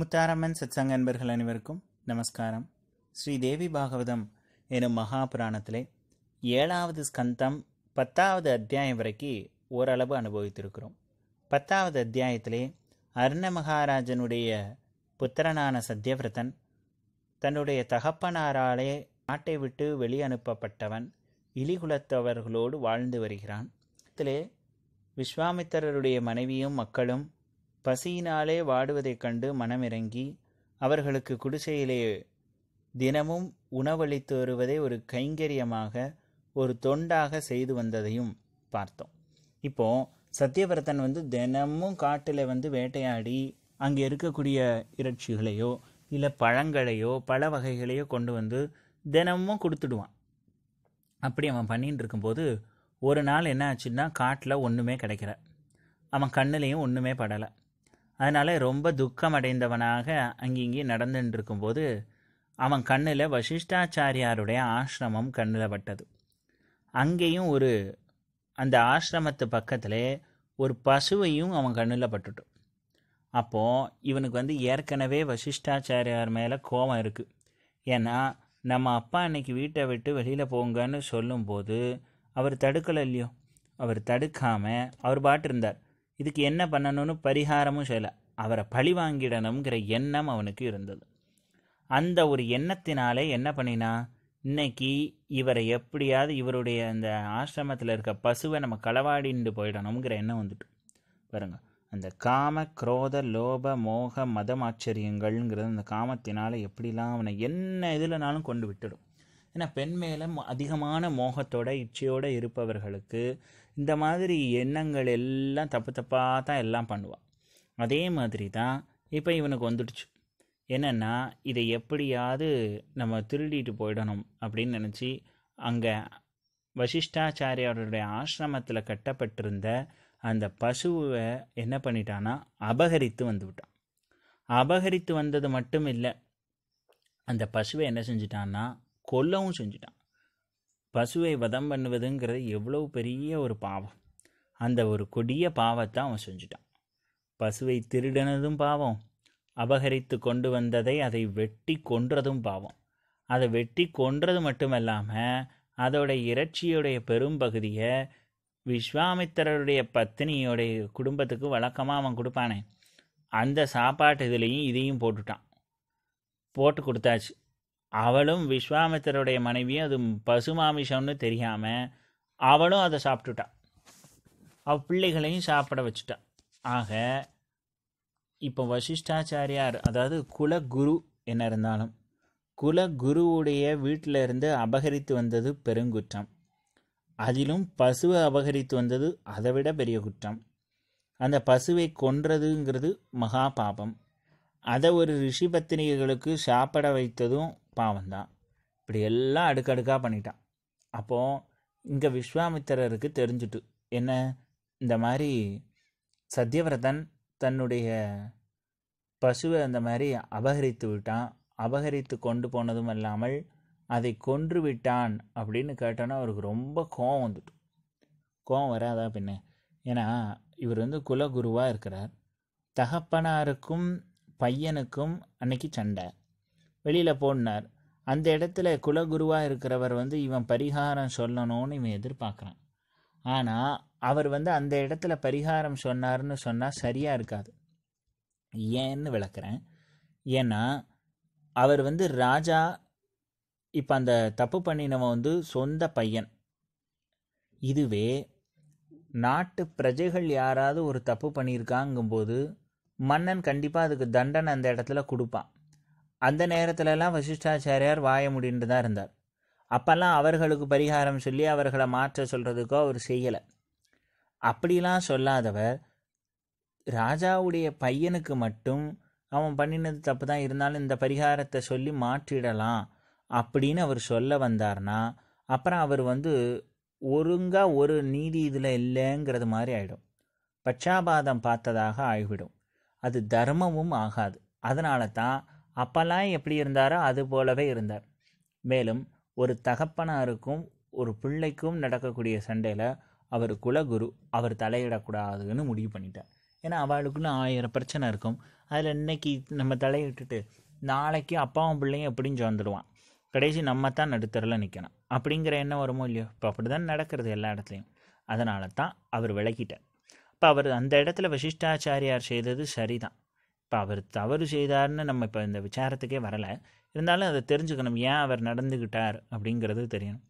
முத்தாரம்மன் சத்சங்க அன்பர்கள் அனைவருக்கும் நமஸ்காரம் ஸ்ரீ தேவி பாகவதம் எனும் மகாபுராணத்திலே ஏழாவது ஸ்கந்தம் பத்தாவது அத்தியாயம் வரைக்கும் ஓரளவு அனுபவித்திருக்கிறோம் பத்தாவது அத்தியாயத்திலே அர்ண மகாராஜனுடைய புத்திரனான சத்யவிரதன் தன்னுடைய தகப்பனாராலே நாட்டை விட்டு வெளியனுப்பப்பட்டவன் இலிகுலத்தவர்களோடு வாழ்ந்து வருகிறான் இதிலே விஸ்வாமித்திரருடைய மனைவியும் மக்களும் பசியினாலே வாடுவதைக் கண்டு மனமிறங்கி அவர்களுக்கு குடிசையிலே தினமும் உணவளித்து வருவதை ஒரு கைங்கரியமாக ஒரு தொண்டாக செய்து வந்ததையும் பார்த்தோம் இப்போ சத்யவரதன் வந்து தினமும் காட்டில் வந்து வேட்டையாடி அங்கே இருக்கக்கூடிய இறைச்சிகளையோ இல்லை பழங்களையோ பழ வகைகளையோ கொண்டு வந்து தினமும் கொடுத்துடுவான் அப்படி அவன் பண்ணிட்டு இருக்கும்போது ஒரு நாள் என்ன ஆச்சுன்னா காட்டில் ஒன்றுமே கிடைக்கல அவன் கண்ணுலேயும் ஒன்றுமே படலை அதனால் ரொம்ப துக்கம் அடைந்தவனாக அங்கிங்கே நடந்துட்டு இருக்கும்போது அவன் கண்ணில் வசிஷ்டாச்சாரியாருடைய ஆசிரமம் கண்ணில் பட்டது அங்கேயும் ஒரு அந்த ஆசிரமத்து பக்கத்தில் ஒரு பசுவையும் அவன் கண்ணில் பட்டுட்டும் அப்போது இவனுக்கு வந்து ஏற்கனவே வசிஷ்டாச்சாரியார் மேலே கோபம் இருக்குது ஏன்னா நம்ம அப்பா அன்னைக்கு வீட்டை விட்டு வெளியில் போங்கன்னு சொல்லும்போது அவர் தடுக்கலை இல்லையோ அவர் தடுக்காமல் அவர் பாட்டு இருந்தார் இதுக்கு என்ன பண்ணணும்னு பரிகாரமும் செய்யலை அவரை பழி வாங்கிடணுங்கிற எண்ணம் அவனுக்கு இருந்தது அந்த ஒரு எண்ணத்தினாலே என்ன பண்ணினா இன்னைக்கு இவரை எப்படியாவது இவருடைய அந்த ஆசிரமத்தில் இருக்க பசுவை நம்ம களவாடிண்டு போயிடணுங்கிற எண்ணம் வந்துட்டு பாருங்க அந்த காம குரோத லோப மோக மதம் ஆச்சரியங்கள்ங்கிறது அந்த காமத்தினால் எப்படிலாம் அவனை என்ன இதுலனாலும் கொண்டு விட்டுடும் ஏன்னா பெண் மேலே அதிகமான மோகத்தோட இச்சையோடு இருப்பவர்களுக்கு இந்த மாதிரி எண்ணங்கள் எல்லாம் தப்பு தப்பாக தான் எல்லாம் பண்ணுவான் அதே மாதிரி தான் இப்போ இவனுக்கு வந்துடுச்சு என்னென்னா இதை எப்படியாவது நம்ம திருடிட்டு போயிடணும் அப்படின்னு நினச்சி அங்கே வசிஷ்டாச்சாரியாருடைய ஆசிரமத்தில் கட்டப்பட்டிருந்த அந்த பசுவை என்ன பண்ணிட்டான்னா அபகரித்து வந்து விட்டான் அபகரித்து வந்தது மட்டும் இல்லை அந்த பசுவை என்ன செஞ்சிட்டான்னா கொல்லவும் செஞ்சிட்டான் பசுவை வதம் பண்ணுவதுங்கிறது எவ்வளோ பெரிய ஒரு பாவம் அந்த ஒரு கொடிய பாவத்தை அவன் செஞ்சுட்டான் பசுவை திருடினதும் பாவம் அபகரித்து கொண்டு வந்ததை அதை வெட்டி கொன்றதும் பாவம் அதை வெட்டி கொன்றது மட்டுமல்லாமல் அதோடைய இறைச்சியுடைய பெரும்பகுதியை விஸ்வாமித்திரருடைய பத்தினியோடைய குடும்பத்துக்கு வழக்கமாக அவன் கொடுப்பானே அந்த சாப்பாட்டு இதுலேயும் இதையும் போட்டுட்டான் போட்டு கொடுத்தாச்சு அவளும் விஸ்வாமித்தருடைய மனைவியும் அது பசுமாமிஷம்னு தெரியாமல் அவளும் அதை சாப்பிட்டுட்டா அவள் பிள்ளைகளையும் சாப்பிட வச்சுட்டான் ஆக இப்போ வசிஷ்டாச்சாரியார் அதாவது குலகுரு என்ன இருந்தாலும் குலகுருவுடைய இருந்து அபகரித்து வந்தது பெருங்குற்றம் அதிலும் பசுவை அபகரித்து வந்தது அதை விட பெரிய குற்றம் அந்த பசுவை கொன்றதுங்கிறது மகா பாபம் அதை ஒரு ரிஷி பத்திரிகைகளுக்கு சாப்பிட வைத்ததும் அப்பா வந்தான் இப்படி எல்லாம் அடுக்கடுக்காக பண்ணிட்டான் அப்போது இங்கே விஸ்வாமித்திரருக்கு தெரிஞ்சுட்டு என்ன இந்த மாதிரி சத்யவிரதன் தன்னுடைய பசுவை அந்த மாதிரி அபகரித்து விட்டான் அபகரித்து கொண்டு போனதும் அல்லாமல் அதை கொன்று விட்டான் அப்படின்னு கேட்டோன்னா அவருக்கு ரொம்ப கோவம் வந்துட்டு கோவம் வராதா பின்ன ஏன்னா இவர் வந்து குலகுருவாக இருக்கிறார் தகப்பனாருக்கும் பையனுக்கும் அன்னைக்கு சண்டை வெளியில் போனார் அந்த இடத்துல குலகுருவாக இருக்கிறவர் வந்து இவன் பரிகாரம் சொல்லணும்னு இவன் எதிர்பார்க்குறான் ஆனால் அவர் வந்து அந்த இடத்துல பரிகாரம் சொன்னார்னு சொன்னால் சரியாக இருக்காது ஏன்னு விளக்குறேன் ஏன்னா அவர் வந்து ராஜா இப்போ அந்த தப்பு பண்ணினவன் வந்து சொந்த பையன் இதுவே நாட்டு பிரஜைகள் யாராவது ஒரு தப்பு பண்ணியிருக்காங்கும்போது மன்னன் கண்டிப்பாக அதுக்கு தண்டனை அந்த இடத்துல கொடுப்பான் அந்த நேரத்திலெல்லாம் வசிஷ்டாச்சாரியார் வாய முடின்ட்டு தான் இருந்தார் அப்போல்லாம் அவர்களுக்கு பரிகாரம் சொல்லி அவர்களை மாற்ற சொல்கிறதுக்கோ அவர் செய்யலை அப்படிலாம் சொல்லாதவர் ராஜாவுடைய பையனுக்கு மட்டும் அவன் பண்ணினது தப்பு தான் இருந்தாலும் இந்த பரிகாரத்தை சொல்லி மாற்றிடலாம் அப்படின்னு அவர் சொல்ல வந்தார்னா அப்புறம் அவர் வந்து ஒருங்கா ஒரு நீதி இதில் இல்லைங்கிறது மாதிரி ஆகிடும் பட்சாபாதம் பார்த்ததாக ஆகிவிடும் அது தர்மமும் ஆகாது அதனால தான் அப்பெல்லாம் எப்படி இருந்தாரோ அது போலவே இருந்தார் மேலும் ஒரு தகப்பனாருக்கும் ஒரு பிள்ளைக்கும் நடக்கக்கூடிய சண்டையில் அவர் குலகுரு அவர் தலையிடக்கூடாதுன்னு முடிவு பண்ணிட்டார் ஏன்னா அவளுக்குன்னு ஆயிரம் பிரச்சனை இருக்கும் அதில் இன்றைக்கி நம்ம தலையிட்டுட்டு நாளைக்கு அப்பாவும் பிள்ளையும் எப்படின்னு சொந்துடுவான் கடைசி நம்ம தான் நடுத்தரில் நிற்கணும் அப்படிங்கிற எண்ணம் வருமோ இல்லையோ இப்போ அப்படி தான் நடக்கிறது எல்லா இடத்துலையும் அதனால தான் அவர் விளக்கிட்டார் இப்போ அவர் அந்த இடத்துல வசிஷ்டாச்சாரியார் செய்தது சரிதான் இப்போ அவர் தவறு செய்தார்னு நம்ம இப்போ இந்த விசாரத்துக்கே வரலை இருந்தாலும் அதை தெரிஞ்சுக்கணும் ஏன் அவர் நடந்துக்கிட்டார் அப்படிங்கிறது தெரியணும்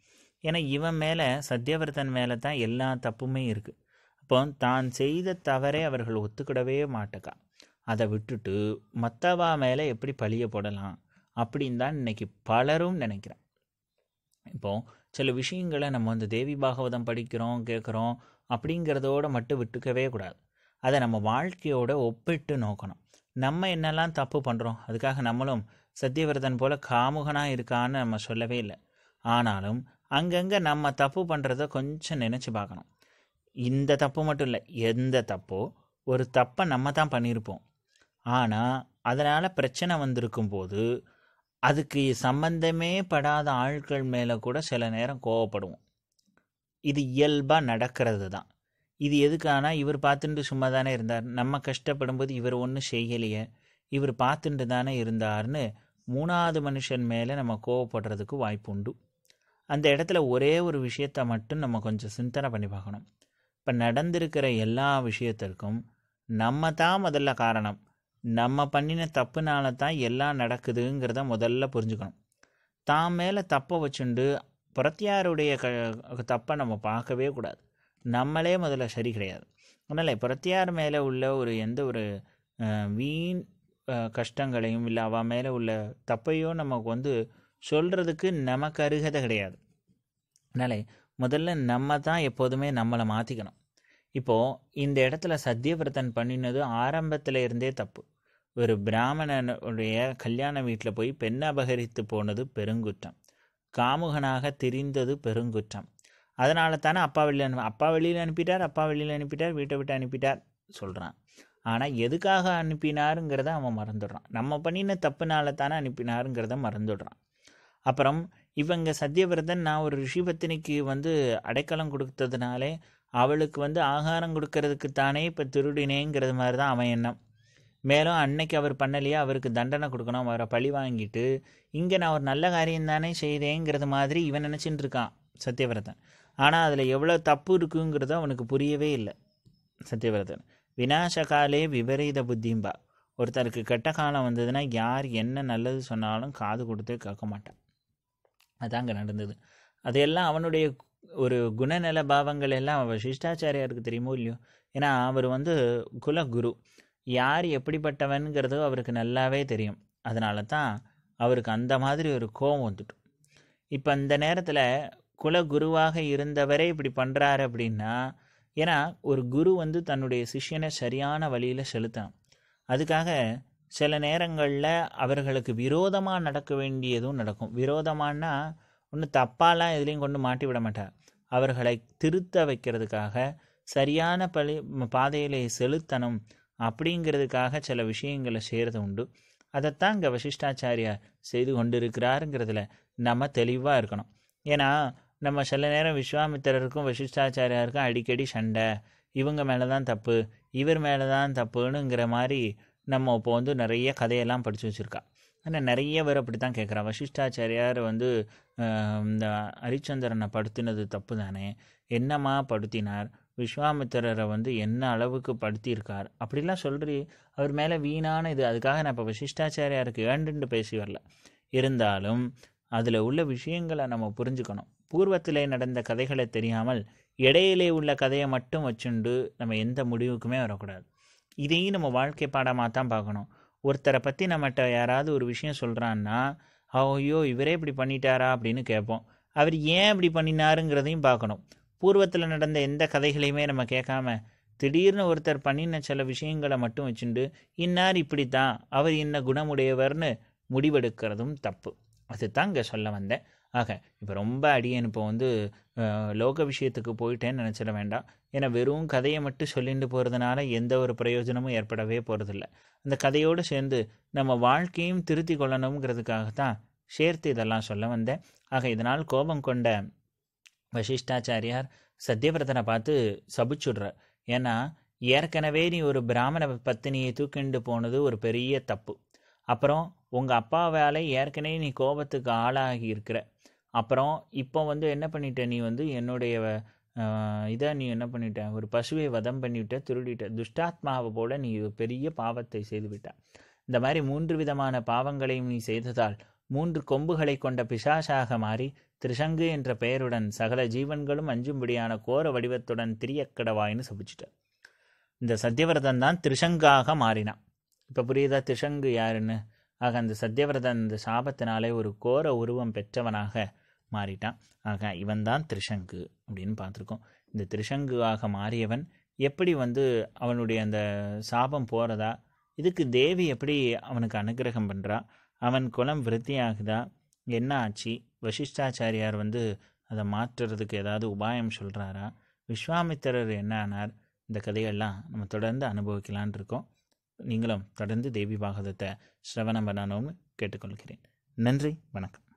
ஏன்னா இவன் மேலே சத்யவர்த்தன் மேலே தான் எல்லா தப்புமே இருக்குது அப்போ தான் செய்த தவறை அவர்கள் ஒத்துக்கிடவே மாட்டக்கா அதை விட்டுட்டு மற்றவா மேலே எப்படி பழிய போடலாம் அப்படின்னு தான் இன்னைக்கு பலரும் நினைக்கிறேன் இப்போது சில விஷயங்களை நம்ம வந்து தேவி பாகவதம் படிக்கிறோம் கேட்குறோம் அப்படிங்கிறதோட மட்டும் விட்டுக்கவே கூடாது அதை நம்ம வாழ்க்கையோட ஒப்பிட்டு நோக்கணும் நம்ம என்னெல்லாம் தப்பு பண்ணுறோம் அதுக்காக நம்மளும் சத்தியவிரதன் போல காமுகனாக இருக்கான்னு நம்ம சொல்லவே இல்லை ஆனாலும் அங்கங்கே நம்ம தப்பு பண்ணுறத கொஞ்சம் நினச்சி பார்க்கணும் இந்த தப்பு மட்டும் இல்லை எந்த தப்போ ஒரு தப்பை நம்ம தான் பண்ணியிருப்போம் ஆனால் அதனால் பிரச்சனை வந்திருக்கும் போது அதுக்கு சம்பந்தமே படாத ஆட்கள் மேலே கூட சில நேரம் கோவப்படுவோம் இது இயல்பாக நடக்கிறது தான் இது எதுக்கானா இவர் பார்த்துட்டு சும்மா தானே இருந்தார் நம்ம கஷ்டப்படும்போது இவர் ஒன்றும் செய்யலையே இவர் பார்த்துட்டு தானே இருந்தார்னு மூணாவது மனுஷன் மேலே நம்ம கோவப்படுறதுக்கு வாய்ப்பு உண்டு அந்த இடத்துல ஒரே ஒரு விஷயத்தை மட்டும் நம்ம கொஞ்சம் சிந்தனை பண்ணி பார்க்கணும் இப்போ நடந்திருக்கிற எல்லா விஷயத்திற்கும் நம்ம தான் முதல்ல காரணம் நம்ம பண்ணின தப்புனால தான் எல்லாம் நடக்குதுங்கிறத முதல்ல புரிஞ்சுக்கணும் தான் மேலே தப்பை வச்சுண்டு புறத்தியாருடைய க தப்பை நம்ம பார்க்கவே கூடாது நம்மளே முதல்ல சரி கிடையாது அதனால் பிரத்தியார் மேலே உள்ள ஒரு எந்த ஒரு வீண் கஷ்டங்களையும் இல்லை அவன் மேலே உள்ள தப்பையும் நமக்கு வந்து சொல்கிறதுக்கு நமக்கு அருகதை கிடையாது அதனால் முதல்ல நம்ம தான் எப்போதுமே நம்மளை மாற்றிக்கணும் இப்போது இந்த இடத்துல சத்தியவிரதன் பண்ணினது ஆரம்பத்தில் இருந்தே தப்பு ஒரு பிராமணனுடைய கல்யாண வீட்டில் போய் பெண் அபகரித்து போனது பெருங்குற்றம் காமுகனாக திரிந்தது பெருங்குற்றம் அதனால தானே அப்பா வெளியில் அனுப்பி அப்பா வெளியில் அனுப்பிட்டார் அப்பா வெளியில் அனுப்பிட்டார் வீட்டை விட்டு அனுப்பிட்டார் சொல்கிறான் ஆனால் எதுக்காக அனுப்பினாருங்கிறத அவன் மறந்துடுறான் நம்ம பண்ணின தப்புனால தானே அனுப்பினாருங்கிறத மறந்துடுறான் அப்புறம் இவங்க சத்தியவிரதன் நான் ஒரு பத்தினிக்கு வந்து அடைக்கலம் கொடுத்ததுனாலே அவளுக்கு வந்து ஆகாரம் கொடுக்கறதுக்கு தானே இப்போ திருடினேங்கிறது மாதிரி தான் அவன் எண்ணம் மேலும் அன்னைக்கு அவர் பண்ணலையே அவருக்கு தண்டனை கொடுக்கணும் அவரை பழி வாங்கிட்டு இங்கே நான் ஒரு நல்ல காரியம் தானே செய்தேங்கிறது மாதிரி இவன் நினச்சிட்டு இருக்கான் சத்தியவிரதன் ஆனால் அதில் எவ்வளோ தப்பு இருக்குங்கிறது அவனுக்கு புரியவே இல்லை சத்யவிரதன் வினாசகாலே விபரீத புத்திம்பா ஒருத்தருக்கு கெட்ட காலம் வந்ததுன்னா யார் என்ன நல்லது சொன்னாலும் காது கொடுத்து கேட்க மாட்டான் அதான் அங்கே நடந்தது அதையெல்லாம் அவனுடைய ஒரு குணநல பாவங்கள் எல்லாம் அவன் சிஷ்டாச்சாரியாருக்கு தெரியுமோ இல்லையோ ஏன்னா அவர் வந்து குலகுரு யார் எப்படிப்பட்டவன்கிறது அவருக்கு நல்லாவே தெரியும் அதனால தான் அவருக்கு அந்த மாதிரி ஒரு கோபம் வந்துட்டு இப்போ இந்த நேரத்தில் குலகுருவாக இருந்தவரே இப்படி பண்ணுறாரு அப்படின்னா ஏன்னா ஒரு குரு வந்து தன்னுடைய சிஷ்யனை சரியான வழியில் செலுத்தான் அதுக்காக சில நேரங்களில் அவர்களுக்கு விரோதமாக நடக்க வேண்டியதும் நடக்கும் விரோதமானா ஒன்றும் தப்பாலாம் எதுலேயும் கொண்டு மாட்டி விட மாட்டார் அவர்களை திருத்த வைக்கிறதுக்காக சரியான பழி பாதையிலே செலுத்தணும் அப்படிங்கிறதுக்காக சில விஷயங்களை செய்கிறது உண்டு அதைத்தான் இங்கே வசிஷ்டாச்சாரியார் செய்து கொண்டிருக்கிறாருங்கிறதுல நம்ம தெளிவாக இருக்கணும் ஏன்னா நம்ம சில நேரம் விஸ்வாமித்திரருக்கும் வசிஷ்டாச்சாரியாருக்கும் அடிக்கடி சண்டை இவங்க மேலே தான் தப்பு இவர் மேலே தான் தப்புனுங்கிற மாதிரி நம்ம இப்போ வந்து நிறைய கதையெல்லாம் படித்து வச்சுருக்கா ஆனால் நிறைய பேர் அப்படி தான் கேட்குறா வசிஷ்டாச்சாரியார் வந்து இந்த ஹரிச்சந்திரனை படுத்தினது தப்பு தானே என்னம்மா படுத்தினார் விஸ்வாமித்திரரை வந்து என்ன அளவுக்கு படுத்தியிருக்கார் அப்படிலாம் சொல்கிறி அவர் மேலே வீணான இது அதுக்காக நான் இப்போ வசிஷ்டாச்சாரியாருக்கு ஏண்டுண்டு பேசி வரல இருந்தாலும் அதில் உள்ள விஷயங்களை நம்ம புரிஞ்சுக்கணும் பூர்வத்திலே நடந்த கதைகளை தெரியாமல் இடையிலே உள்ள கதையை மட்டும் வச்சுண்டு நம்ம எந்த முடிவுக்குமே வரக்கூடாது இதையும் நம்ம வாழ்க்கை பாடமாக தான் பார்க்கணும் ஒருத்தரை பற்றி நம்மகிட்ட யாராவது ஒரு விஷயம் சொல்கிறான்னா ஐயோ இவரே இப்படி பண்ணிட்டாரா அப்படின்னு கேட்போம் அவர் ஏன் இப்படி பண்ணினாருங்கிறதையும் பார்க்கணும் பூர்வத்தில் நடந்த எந்த கதைகளையுமே நம்ம கேட்காம திடீர்னு ஒருத்தர் பண்ணின சில விஷயங்களை மட்டும் வச்சுண்டு இன்னார் இப்படி தான் அவர் என்ன குணமுடையவர்னு முடிவெடுக்கிறதும் தப்பு அதுதான் இங்கே சொல்ல வந்தேன் ஆக இப்போ ரொம்ப அடியேன் இப்போ வந்து லோக விஷயத்துக்கு போயிட்டேன்னு நினச்சிட வேண்டாம் ஏன்னா வெறும் கதையை மட்டும் சொல்லிட்டு போகிறதுனால எந்த ஒரு பிரயோஜனமும் ஏற்படவே போகிறதில்ல அந்த கதையோடு சேர்ந்து நம்ம வாழ்க்கையும் திருத்தி கொள்ளணுங்கிறதுக்காகத்தான் சேர்த்து இதெல்லாம் சொல்ல வந்தேன் ஆக இதனால் கோபம் கொண்ட வசிஷ்டாச்சாரியார் சத்யவிரதனை பார்த்து சபிச்சுடுற ஏன்னா ஏற்கனவே நீ ஒரு பிராமண பத்தினியை தூக்கிண்டு போனது ஒரு பெரிய தப்பு அப்புறம் உங்கள் அப்பாவால் ஏற்கனவே நீ கோபத்துக்கு ஆளாகி இருக்கிற அப்புறம் இப்போ வந்து என்ன பண்ணிட்ட நீ வந்து என்னுடைய இதை நீ என்ன பண்ணிட்ட ஒரு பசுவை வதம் பண்ணிவிட்ட திருடிட்ட துஷ்டாத்மாவை போல நீ பெரிய பாவத்தை செய்துவிட்ட இந்த மாதிரி மூன்று விதமான பாவங்களையும் நீ செய்ததால் மூன்று கொம்புகளை கொண்ட பிசாசாக மாறி திருஷங்கு என்ற பெயருடன் சகல ஜீவன்களும் அஞ்சும்படியான கோர வடிவத்துடன் திரியக்கடவாயின்னு சபிச்சிட்ட இந்த சத்தியவிரதன் தான் திருஷங்காக மாறினான் இப்போ புரியுதா திருஷங்கு யாருன்னு ஆக அந்த சத்தியவிரதன் இந்த சாபத்தினாலே ஒரு கோர உருவம் பெற்றவனாக மாறிட்டான் ஆக இவன் தான் திருஷங்கு அப்படின்னு பார்த்துருக்கோம் இந்த திரிசங்குவாக மாறியவன் எப்படி வந்து அவனுடைய அந்த சாபம் போகிறதா இதுக்கு தேவி எப்படி அவனுக்கு அனுகிரகம் பண்ணுறா அவன் குலம் விருத்தி ஆகுதா என்ன ஆச்சு வசிஷ்டாச்சாரியார் வந்து அதை மாற்றுறதுக்கு ஏதாவது உபாயம் சொல்கிறாரா விஸ்வாமித்திரர் என்ன ஆனார் இந்த கதையெல்லாம் நம்ம தொடர்ந்து அனுபவிக்கலான் இருக்கோம் நீங்களும் தொடர்ந்து தேவி பாகதத்தை சிரவணம் பண்ணணும்னு கேட்டுக்கொள்கிறேன் நன்றி வணக்கம்